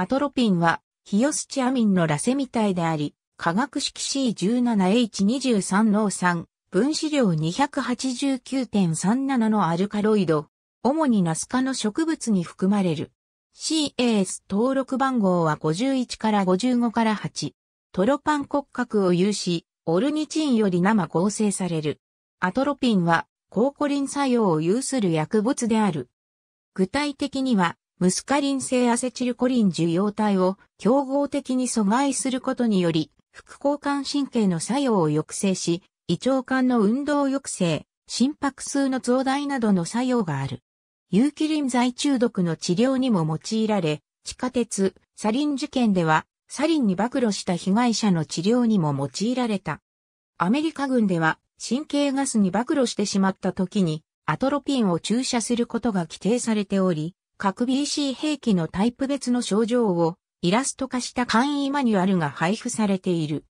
アトロピンは、ヒヨスチアミンのラセミ体であり、化学式 C17H23 の3、分子量289.37のアルカロイド、主にナス科の植物に含まれる。CAS 登録番号は51から55から8。トロパン骨格を有し、オルニチンより生合成される。アトロピンは、抗コリン作用を有する薬物である。具体的には、ムスカリン性アセチルコリン受容体を競合的に阻害することにより、副交感神経の作用を抑制し、胃腸管の運動抑制、心拍数の増大などの作用がある。有機リン剤中毒の治療にも用いられ、地下鉄、サリン事件では、サリンに暴露した被害者の治療にも用いられた。アメリカ軍では、神経ガスに暴露してしまった時に、アトロピンを注射することが規定されており、各 BC 兵器のタイプ別の症状をイラスト化した簡易マニュアルが配布されている。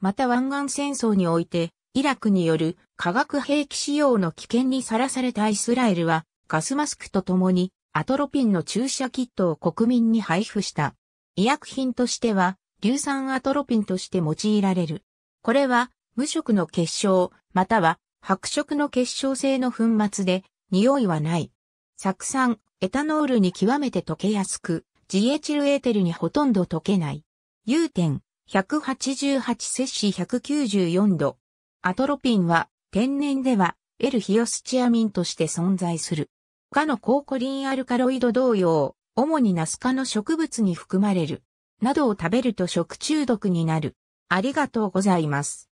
また湾岸戦争において、イラクによる化学兵器使用の危険にさらされたイスラエルは、ガスマスクとともにアトロピンの注射キットを国民に配布した。医薬品としては、硫酸アトロピンとして用いられる。これは、無色の結晶、または白色の結晶性の粉末で、匂いはない。酢酸、エタノールに極めて溶けやすく、ジエチルエーテルにほとんど溶けない。融点188摂氏194度。アトロピンは天然ではエルヒオスチアミンとして存在する。他の高コリンアルカロイド同様、主にナス科の植物に含まれる。などを食べると食中毒になる。ありがとうございます。